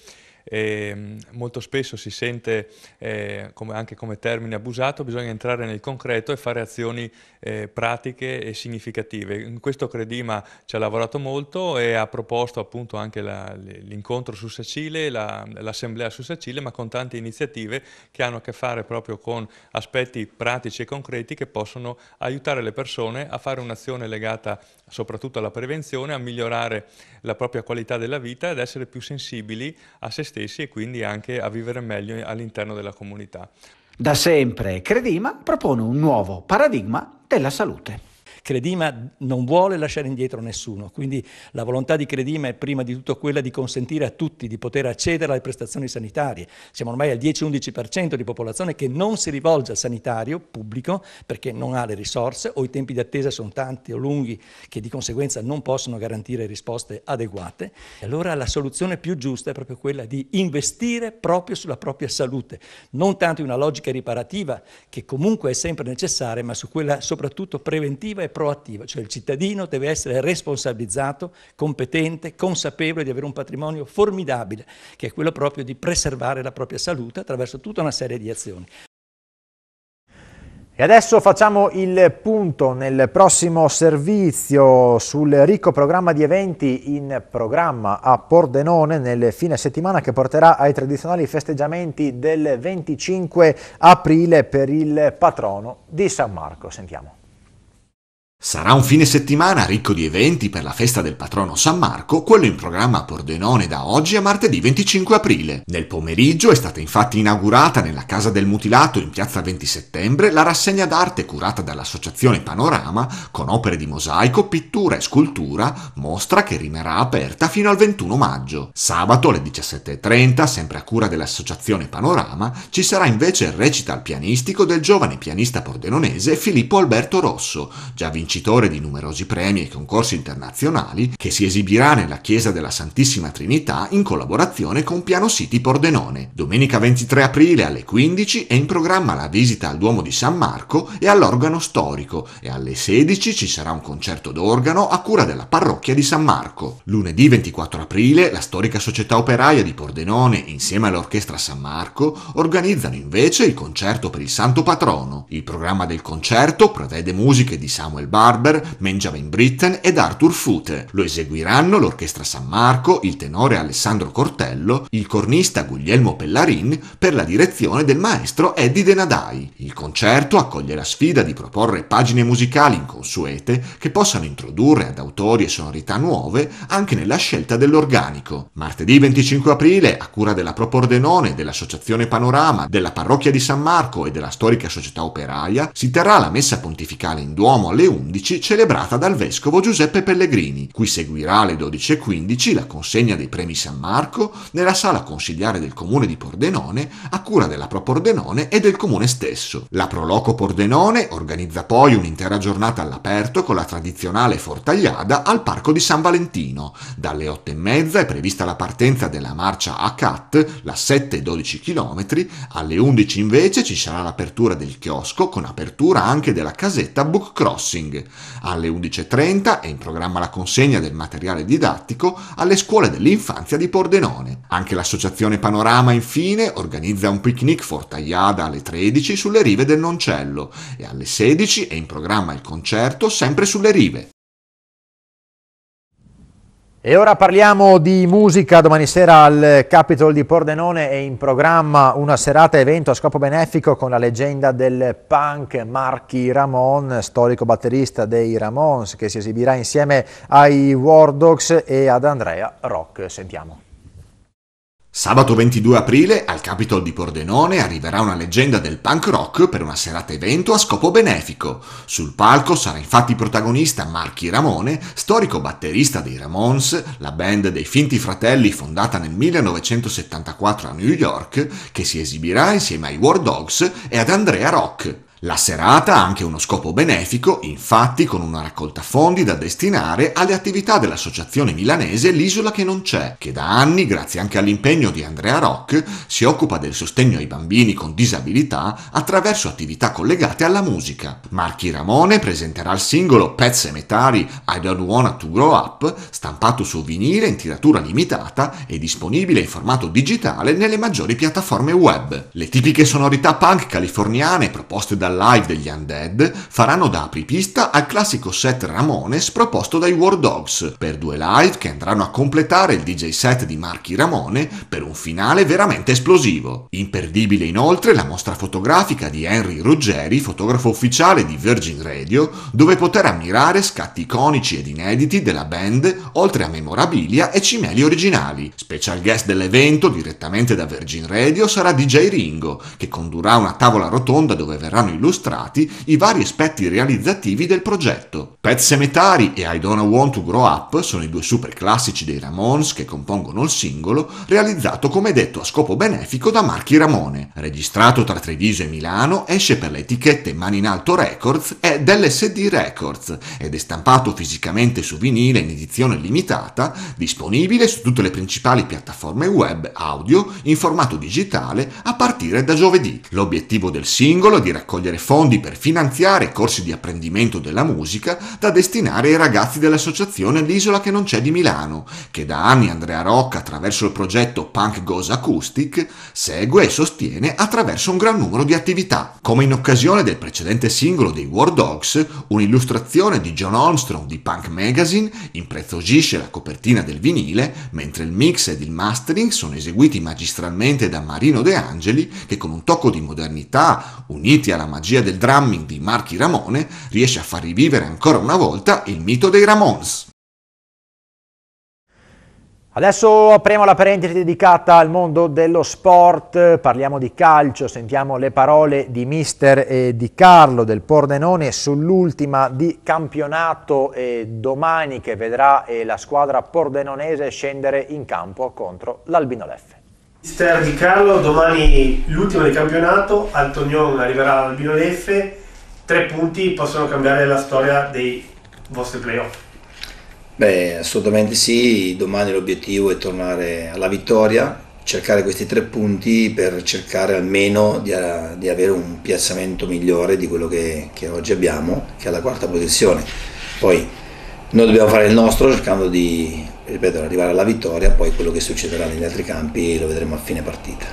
eh, molto spesso si sente eh, come, anche come termine abusato, bisogna entrare nel concreto e fare azioni eh, pratiche e significative. In questo Credima ci ha lavorato molto e ha proposto appunto anche l'incontro su Sacile, l'assemblea su Sacile, ma con tante iniziative che hanno a che fare proprio con aspetti pratici e concreti che possono aiutare le persone a fare un'azione legata soprattutto alla prevenzione, a migliorare la propria qualità della vita ed essere più sensibili a se stessi e quindi anche a vivere meglio all'interno della comunità. Da sempre Credima propone un nuovo paradigma della salute. Credima non vuole lasciare indietro nessuno, quindi la volontà di Credima è prima di tutto quella di consentire a tutti di poter accedere alle prestazioni sanitarie. Siamo ormai al 10-11% di popolazione che non si rivolge al sanitario pubblico perché non ha le risorse o i tempi di attesa sono tanti o lunghi che di conseguenza non possono garantire risposte adeguate. Allora la soluzione più giusta è proprio quella di investire proprio sulla propria salute, non tanto in una logica riparativa che comunque è sempre necessaria, ma su quella soprattutto preventiva e proattiva, cioè il cittadino deve essere responsabilizzato, competente, consapevole di avere un patrimonio formidabile, che è quello proprio di preservare la propria salute attraverso tutta una serie di azioni. E adesso facciamo il punto nel prossimo servizio sul ricco programma di eventi in programma a Pordenone nel fine settimana che porterà ai tradizionali festeggiamenti del 25 aprile per il patrono di San Marco. Sentiamo. Sarà un fine settimana ricco di eventi per la festa del patrono San Marco, quello in programma a Pordenone da oggi a martedì 25 aprile. Nel pomeriggio è stata infatti inaugurata nella Casa del Mutilato in piazza 20 settembre la rassegna d'arte curata dall'associazione Panorama con opere di mosaico, pittura e scultura, mostra che rimarrà aperta fino al 21 maggio. Sabato alle 17.30, sempre a cura dell'associazione Panorama, ci sarà invece il recital pianistico del giovane pianista pordenonese Filippo Alberto Rosso, già vincitore vincitore di numerosi premi e concorsi internazionali, che si esibirà nella Chiesa della Santissima Trinità in collaborazione con Piano City Pordenone. Domenica 23 aprile alle 15 è in programma la visita al Duomo di San Marco e all'organo storico e alle 16 ci sarà un concerto d'organo a cura della parrocchia di San Marco. Lunedì 24 aprile la storica società operaia di Pordenone insieme all'orchestra San Marco organizzano invece il concerto per il Santo Patrono. Il programma del concerto prevede musiche di Samuel Barber, Benjamin Britten ed Arthur Fute. Lo eseguiranno l'Orchestra San Marco, il tenore Alessandro Cortello, il cornista Guglielmo Pellarin per la direzione del maestro Eddie Denadai. Il concerto accoglie la sfida di proporre pagine musicali inconsuete che possano introdurre ad autori e sonorità nuove anche nella scelta dell'organico. Martedì 25 aprile, a cura della Pro Pordenone, dell'Associazione Panorama, della Parrocchia di San Marco e della storica Società Operaia, si terrà la messa pontificale in Duomo alle 11 11 celebrata dal vescovo Giuseppe Pellegrini, cui seguirà alle 12.15 la consegna dei premi San Marco nella sala consigliare del comune di Pordenone a cura della Pro Pordenone e del comune stesso. La Proloco Pordenone organizza poi un'intera giornata all'aperto con la tradizionale fortagliada al Parco di San Valentino. Dalle 8.30 è prevista la partenza della marcia a CAT, la 7 12 km, alle 11 invece ci sarà l'apertura del chiosco con apertura anche della casetta Book Crossing coaching. Alle 11.30 è in programma la consegna del materiale didattico alle scuole dell'infanzia di Pordenone. Anche l'associazione Panorama infine organizza un picnic Fortagliada alle 13 sulle rive del Noncello e alle 16 è in programma il concerto sempre sulle rive. E ora parliamo di musica, domani sera al Capitol di Pordenone è in programma una serata evento a scopo benefico con la leggenda del punk Marchi Ramon, storico batterista dei Ramons, che si esibirà insieme ai War Dogs e ad Andrea Rock. Sentiamo. Sabato 22 aprile al Capitol di Pordenone arriverà una leggenda del punk rock per una serata evento a scopo benefico. Sul palco sarà infatti protagonista Marchi Ramone, storico batterista dei Ramones, la band dei Finti Fratelli fondata nel 1974 a New York, che si esibirà insieme ai War Dogs e ad Andrea Rock. La serata ha anche uno scopo benefico, infatti con una raccolta fondi da destinare alle attività dell'associazione milanese L'Isola che non c'è, che da anni, grazie anche all'impegno di Andrea Rock, si occupa del sostegno ai bambini con disabilità attraverso attività collegate alla musica. Marchi Ramone presenterà il singolo Pezze Metari I Don't Wanna To Grow Up, stampato su vinile in tiratura limitata e disponibile in formato digitale nelle maggiori piattaforme web. Le tipiche sonorità punk californiane proposte dalla live degli Undead faranno da apripista al classico set Ramones proposto dai War Dogs, per due live che andranno a completare il DJ set di Marchi Ramone per un finale veramente esplosivo. Imperdibile inoltre la mostra fotografica di Henry Ruggeri, fotografo ufficiale di Virgin Radio, dove poter ammirare scatti iconici ed inediti della band, oltre a memorabilia e cimeli originali. Special guest dell'evento, direttamente da Virgin Radio, sarà DJ Ringo, che condurrà una tavola rotonda dove verranno illustrati illustrati i vari aspetti realizzativi del progetto. Pet Cemetery e I Don't Want to Grow Up sono i due super classici dei Ramones che compongono il singolo, realizzato come detto a scopo benefico da Marchi Ramone. Registrato tra Treviso e Milano, esce per le etichette Mani in Alto Records e LSD Records ed è stampato fisicamente su vinile in edizione limitata, disponibile su tutte le principali piattaforme web audio in formato digitale a partire da giovedì. L'obiettivo del singolo è di raccogliere raccogliere fondi per finanziare corsi di apprendimento della musica da destinare ai ragazzi dell'associazione L'Isola che non c'è di Milano, che da anni Andrea Rocca attraverso il progetto Punk Goes Acoustic segue e sostiene attraverso un gran numero di attività, come in occasione del precedente singolo dei War Dogs, un'illustrazione di John Armstrong di Punk Magazine impreziosisce la copertina del vinile, mentre il mix ed il mastering sono eseguiti magistralmente da Marino De Angeli che con un tocco di modernità, uniti alla magia del drumming di Marchi Ramone riesce a far rivivere ancora una volta il mito dei Ramones. Adesso apriamo la parentesi dedicata al mondo dello sport, parliamo di calcio, sentiamo le parole di mister e di Carlo del Pordenone sull'ultima di campionato e domani che vedrà eh, la squadra pordenonese scendere in campo contro l'Albino Leffe. Mister Di Carlo, domani l'ultimo del campionato, Altonion arriverà al all'Albino Leffe, tre punti possono cambiare la storia dei vostri playoff. Beh, assolutamente sì, domani l'obiettivo è tornare alla vittoria, cercare questi tre punti per cercare almeno di, eh, di avere un piazzamento migliore di quello che, che oggi abbiamo, che è la quarta posizione. Poi noi dobbiamo fare il nostro cercando di ripeto, arrivare alla vittoria, poi quello che succederà negli altri campi lo vedremo a fine partita.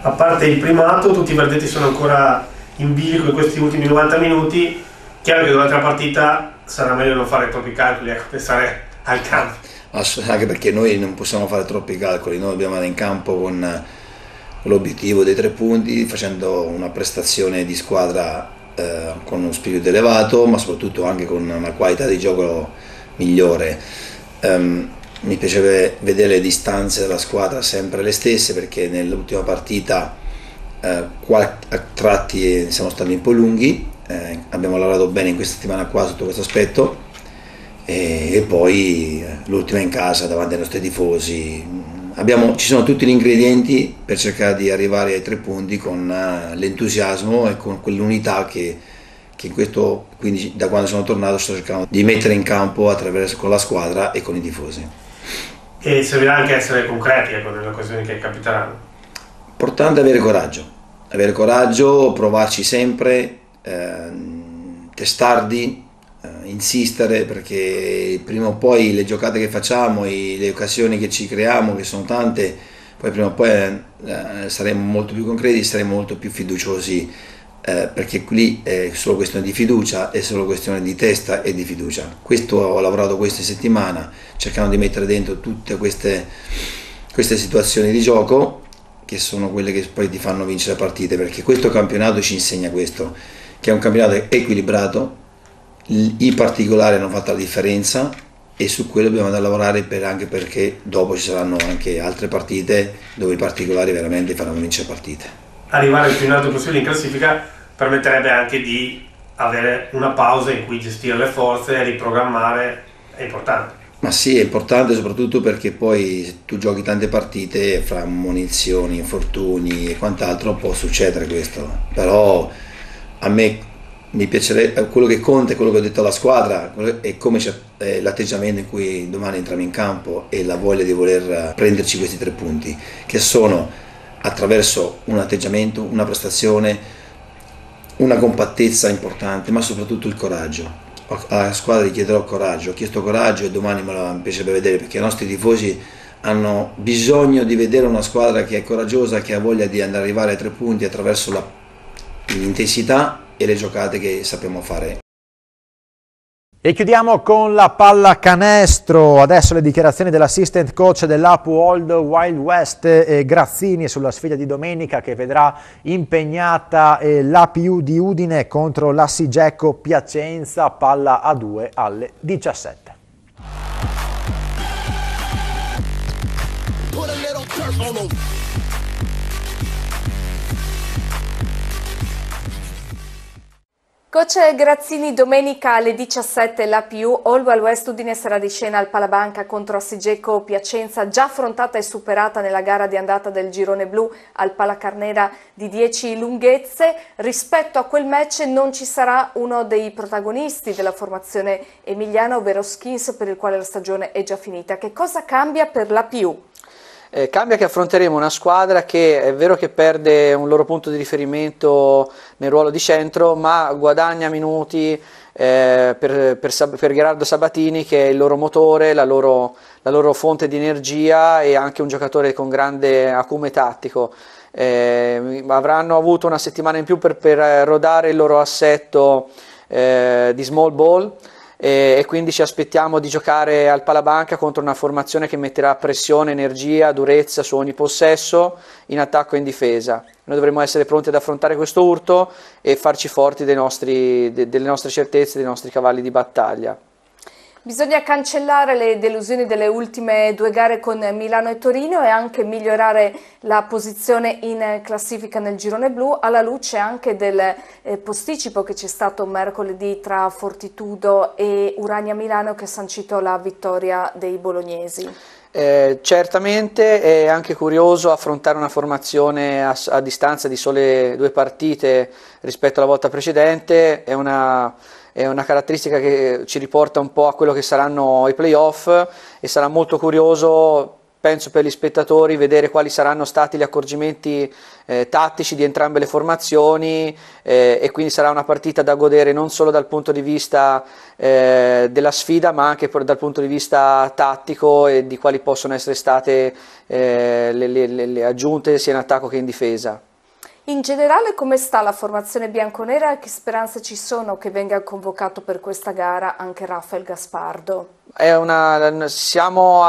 A parte il primo atto, tutti i verdetti sono ancora in bilico in questi ultimi 90 minuti, chiaro che durante la partita sarà meglio non fare troppi calcoli, ecco, pensare al campo. Anche perché noi non possiamo fare troppi calcoli, noi dobbiamo andare in campo con l'obiettivo dei tre punti, facendo una prestazione di squadra eh, con uno spirito elevato, ma soprattutto anche con una qualità di gioco migliore um, mi piaceva vedere le distanze della squadra sempre le stesse perché nell'ultima partita uh, a tratti siamo stati un po' lunghi, eh, abbiamo lavorato bene in questa settimana qua sotto questo aspetto e, e poi eh, l'ultima in casa davanti ai nostri tifosi. Abbiamo, ci sono tutti gli ingredienti per cercare di arrivare ai tre punti con uh, l'entusiasmo e con quell'unità che che questo, quindi da quando sono tornato sto cercando di mettere in campo attraverso con la squadra e con i tifosi. E servirà anche essere concreti ecco, nelle occasioni che capiteranno. Importante avere coraggio, avere coraggio, provarci sempre, ehm, testardi, eh, insistere perché prima o poi le giocate che facciamo, i, le occasioni che ci creiamo, che sono tante, poi prima o poi eh, saremo molto più concreti, saremo molto più fiduciosi eh, perché lì è solo questione di fiducia, è solo questione di testa e di fiducia. Questo, ho lavorato questa settimana cercando di mettere dentro tutte queste, queste situazioni di gioco che sono quelle che poi ti fanno vincere partite, perché questo campionato ci insegna questo, che è un campionato equilibrato, i particolari hanno fatto la differenza e su quello dobbiamo andare a lavorare per anche perché dopo ci saranno anche altre partite dove i particolari veramente faranno vincere partite. Arrivare il più in alto possibile in classifica permetterebbe anche di avere una pausa in cui gestire le forze e riprogrammare è importante. Ma sì, è importante soprattutto perché poi tu giochi tante partite fra munizioni, infortuni e quant'altro può succedere questo. Però a me mi piacerebbe quello che conta è quello che ho detto alla squadra e come c'è eh, l'atteggiamento in cui domani entriamo in campo e la voglia di voler eh, prenderci questi tre punti che sono attraverso un atteggiamento, una prestazione, una compattezza importante, ma soprattutto il coraggio. Alla squadra gli chiederò coraggio, ho chiesto coraggio e domani me lo piacerebbe vedere perché i nostri tifosi hanno bisogno di vedere una squadra che è coraggiosa, che ha voglia di andare arrivare ai tre punti attraverso l'intensità e le giocate che sappiamo fare. E chiudiamo con la palla canestro, adesso le dichiarazioni dell'assistant coach dell'Apu Old Wild West eh, Grazzini sulla sfida di domenica che vedrà impegnata eh, l'APU di Udine contro l'Assigecco Piacenza, palla a 2 alle 17. Put Coach Grazzini, domenica alle 17 la più, Olwell West Udine sarà di scena al Palabanca contro Assigeco Piacenza, già affrontata e superata nella gara di andata del girone blu al Palacarnera di 10 lunghezze. Rispetto a quel match non ci sarà uno dei protagonisti della formazione emiliana, ovvero Skins, per il quale la stagione è già finita. Che cosa cambia per la più? Eh, cambia che affronteremo una squadra che è vero che perde un loro punto di riferimento nel ruolo di centro, ma guadagna minuti eh, per, per, per, Gerardo Sabatini che è il loro motore, la loro, la loro, fonte di energia e anche un giocatore con grande acume tattico. Eh, avranno avuto una settimana in più per, per eh, rodare il loro assetto eh, di small ball e, e quindi ci aspettiamo di giocare al palabanca contro una formazione che metterà pressione, energia, durezza su ogni possesso in attacco e in difesa. Noi dovremo essere pronti ad affrontare questo urto e farci forti nostri, de, delle nostre certezze, dei nostri cavalli di battaglia. Bisogna cancellare le delusioni delle ultime due gare con Milano e Torino e anche migliorare la posizione in classifica nel girone blu alla luce anche del eh, posticipo che c'è stato mercoledì tra Fortitudo e Urania Milano che ha sancito la vittoria dei bolognesi. Eh, certamente è anche curioso affrontare una formazione a, a distanza di sole due partite rispetto alla volta precedente, è una è una caratteristica che ci riporta un po' a quello che saranno i playoff e sarà molto curioso penso per gli spettatori vedere quali saranno stati gli accorgimenti eh, tattici di entrambe le formazioni eh, e quindi sarà una partita da godere non solo dal punto di vista eh, della sfida ma anche per, dal punto di vista tattico e di quali possono essere state eh, le, le, le aggiunte sia in attacco che in difesa. In generale come sta la formazione bianconera e che speranze ci sono che venga convocato per questa gara anche Rafael Gaspardo? Una, siamo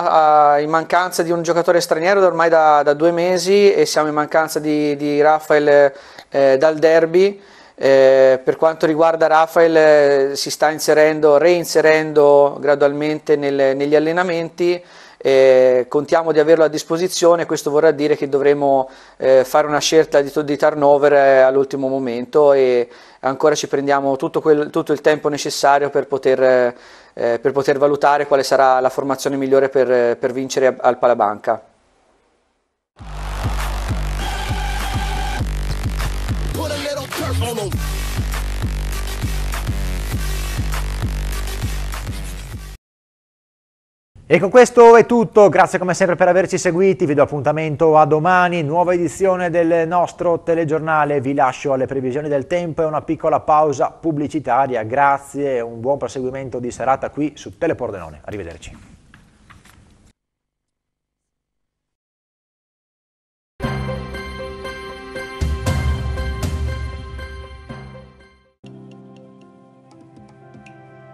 in mancanza di un giocatore straniero ormai da, da, due mesi e siamo in mancanza di, di Rafael eh, dal derby. Eh, per quanto riguarda Rafael eh, si sta inserendo, reinserendo gradualmente nel, negli allenamenti eh, contiamo di averlo a disposizione, questo vorrà dire che dovremo eh, fare una scelta di, di turnover eh, all'ultimo momento e ancora ci prendiamo tutto, quel, tutto il tempo necessario per poter, eh, eh, per poter, valutare quale sarà la formazione migliore per, per vincere al Palabanca. E con questo è tutto, grazie come sempre per averci seguiti, vi do appuntamento a domani, nuova edizione del nostro telegiornale, vi lascio alle previsioni del tempo e una piccola pausa pubblicitaria, grazie e un buon proseguimento di serata qui su Teleportenone, arrivederci.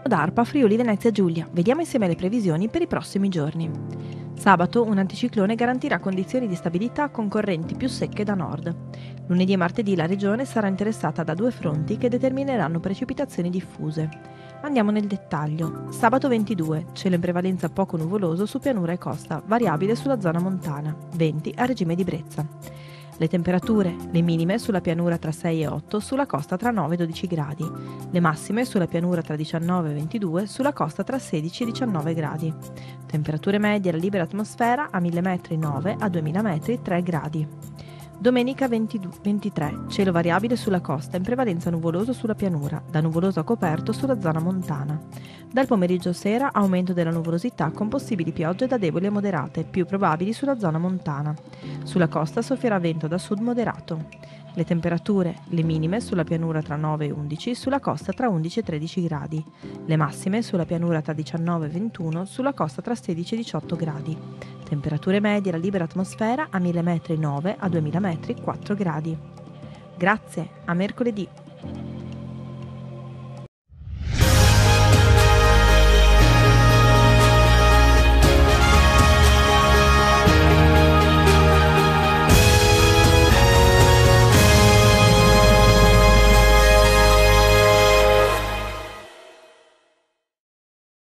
DARPA Friuli Venezia Giulia. Vediamo insieme le previsioni per i prossimi giorni. Sabato un anticiclone garantirà condizioni di stabilità con correnti più secche da nord. Lunedì e martedì la regione sarà interessata da due fronti che determineranno precipitazioni diffuse. Andiamo nel dettaglio. Sabato 22, cielo in prevalenza poco nuvoloso su pianura e costa, variabile sulla zona montana, 20 a regime di brezza. Le temperature, le minime sulla pianura tra 6 e 8, sulla costa tra 9 e 12 gradi, le massime sulla pianura tra 19 e 22, sulla costa tra 16 e 19 gradi. Temperature medie alla libera atmosfera a 1000 metri 9, a 2000 metri 3 gradi. Domenica 22, 23, cielo variabile sulla costa, in prevalenza nuvoloso sulla pianura, da nuvoloso a coperto sulla zona montana. Dal pomeriggio sera aumento della nuvolosità con possibili piogge da deboli a moderate, più probabili sulla zona montana. Sulla costa soffierà vento da sud moderato. Le temperature, le minime sulla pianura tra 9 e 11, sulla costa tra 11 e 13 gradi, le massime sulla pianura tra 19 e 21, sulla costa tra 16 e 18 gradi. Temperature medie alla libera atmosfera a 1000 m 9, a 2000 metri 4 gradi. Grazie, a mercoledì!